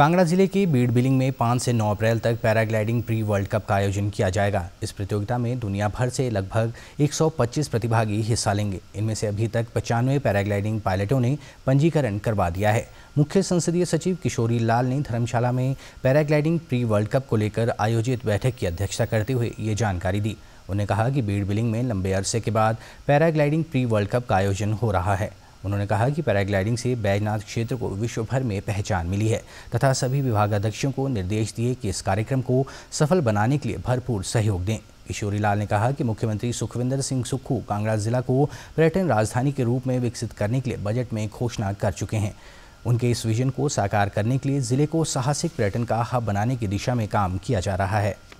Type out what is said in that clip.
कांगड़ा जिले के बीड़ बिलिंग में 5 से 9 अप्रैल तक पैराग्लाइडिंग प्री वर्ल्ड कप का आयोजन किया जाएगा इस प्रतियोगिता में दुनिया भर से लगभग 125 प्रतिभागी हिस्सा लेंगे इनमें से अभी तक पचानवे पैराग्लाइडिंग पायलटों ने पंजीकरण करवा दिया है मुख्य संसदीय सचिव किशोरी लाल ने धर्मशाला में पैराग्लाइडिंग प्री वर्ल्ड कप को लेकर आयोजित बैठक की अध्यक्षता करते हुए ये जानकारी दी उन्होंने कहा कि बीड़ बिलिंग में लंबे अरसे के बाद पैराग्लाइडिंग प्री वर्ल्ड कप का आयोजन हो रहा है उन्होंने कहा कि पैराग्लाइडिंग से बैजनाथ क्षेत्र को विश्व भर में पहचान मिली है तथा सभी विभागाध्यक्षों को निर्देश दिए कि इस कार्यक्रम को सफल बनाने के लिए भरपूर सहयोग दें किशोरी लाल ने कहा कि मुख्यमंत्री सुखविंदर सिंह सुक्खू कांगड़ा जिला को पर्यटन राजधानी के रूप में विकसित करने के लिए बजट में घोषणा कर चुके हैं उनके इस विजन को साकार करने के लिए जिले को साहसिक पर्यटन का हब बनाने की दिशा में काम किया जा रहा है